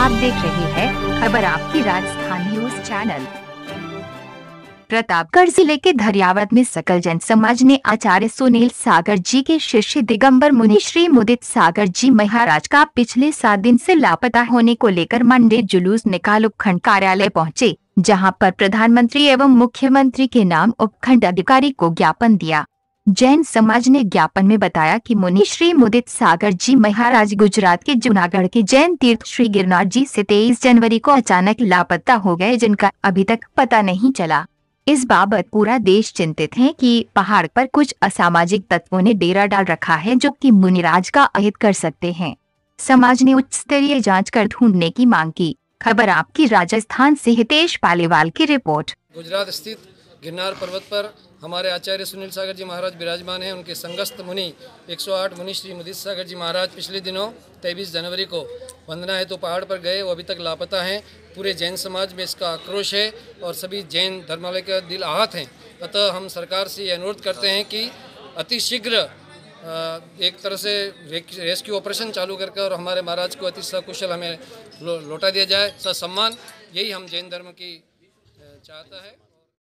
आप देख रहे हैं खबर आपकी राजस्थान न्यूज चैनल प्रतापगढ़ जिले के धरियावत में सकल जन समाज ने आचार्य सुनील सागर जी के शिष्य दिगंबर मुनि श्री मुदित सागर जी महाराज का पिछले सात दिन से लापता होने को लेकर मंडे जुलूस निकाल उपखंड कार्यालय पहुंचे, जहां पर प्रधानमंत्री एवं मुख्यमंत्री के नाम उपखंड अधिकारी को ज्ञापन दिया जैन समाज ने ज्ञापन में बताया कि मुनि श्री मुदित सागर जी महाराज गुजरात के जूनागढ़ के जैन तीर्थ श्री गिरनार जी से 23 जनवरी को अचानक लापता हो गए जिनका अभी तक पता नहीं चला इस बाबत पूरा देश चिंतित है कि पहाड़ पर कुछ असामाजिक तत्वों ने डेरा डाल रखा है जो कि मुनिराज का अहित कर सकते हैं समाज ने उच्च स्तरीय जाँच कर ढूंढने की मांग की खबर आपकी राजस्थान से हितेश पालीवाल की रिपोर्ट गुजरात स्थित गिरनार पर्वत पर हमारे आचार्य सुनील सागर जी महाराज विराजमान हैं उनके संगस्त मुनि 108 मुनि श्री मुदित सागर जी महाराज पिछले दिनों 23 जनवरी को वंदना हेतु तो पहाड़ पर गए वो अभी तक लापता हैं पूरे जैन समाज में इसका आक्रोश है और सभी जैन धर्मालय के दिल आहत हैं अतः हम सरकार से ये अनुरोध करते हैं कि अतिशीघ्र एक तरह से रेस्क्यू ऑपरेशन चालू करके और हमारे महाराज को अति सकुशल हमें लौटा दिया जाए ससम्मान यही हम जैन धर्म की चाहता है